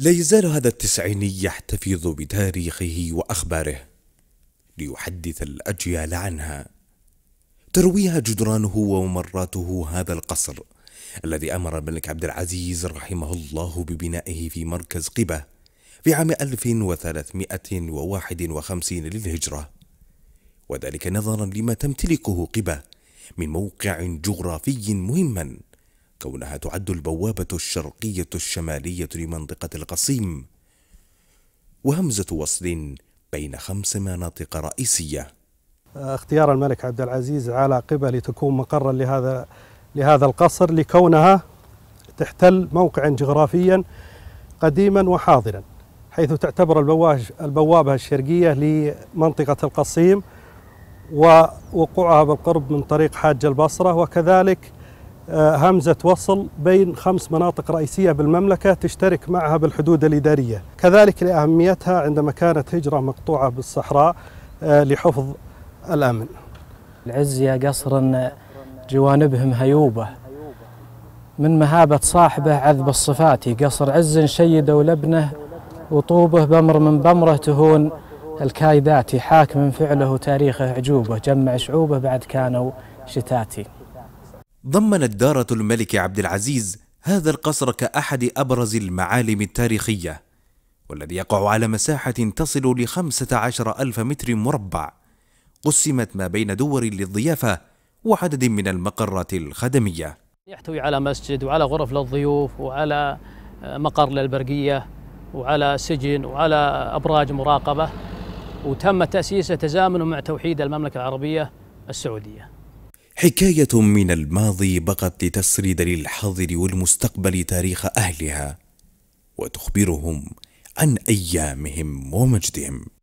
لا يزال هذا التسعيني يحتفظ بتاريخه واخباره ليحدث الاجيال عنها ترويها جدرانه وممراته هذا القصر الذي امر الملك عبد العزيز رحمه الله ببنائه في مركز قبه في عام 1351 للهجره وذلك نظرا لما تمتلكه قبه من موقع جغرافي مهما كونها تعد البوابة الشرقية الشمالية لمنطقة القصيم وهمزة وصل بين خمس مناطق رئيسية اختيار الملك عبد العزيز على قبة لتكون مقرا لهذا لهذا القصر لكونها تحتل موقعا جغرافيا قديما وحاضرا حيث تعتبر البوابة الشرقية لمنطقة القصيم ووقوعها بالقرب من طريق حاج البصرة وكذلك آه، همزة وصل بين خمس مناطق رئيسية بالمملكة تشترك معها بالحدود الإدارية كذلك لأهميتها عندما كانت هجرة مقطوعة بالصحراء آه، لحفظ الأمن العز يا قصر جوانبهم هيوبة من مهابة صاحبه عذب الصفات قصر عز شيد ولبنه وطوبه بمر من بمره تهون الكايدات حاكم من فعله تاريخه عجوبه جمع شعوبه بعد كانوا شتاتي ضمنت دارة الملك عبد العزيز هذا القصر كأحد أبرز المعالم التاريخية والذي يقع على مساحة تصل لخمسة عشر ألف متر مربع قسمت ما بين دور للضيافة وعدد من المقرات الخدمية يحتوي على مسجد وعلى غرف للضيوف وعلى آه، مقر للبرقية وعلى سجن وعلى أبراج مراقبة وتم تأسيسه تزامنا مع توحيد المملكة العربية السعودية حكاية من الماضي بقت لتسرد للحاضر والمستقبل تاريخ أهلها وتخبرهم عن أيامهم ومجدهم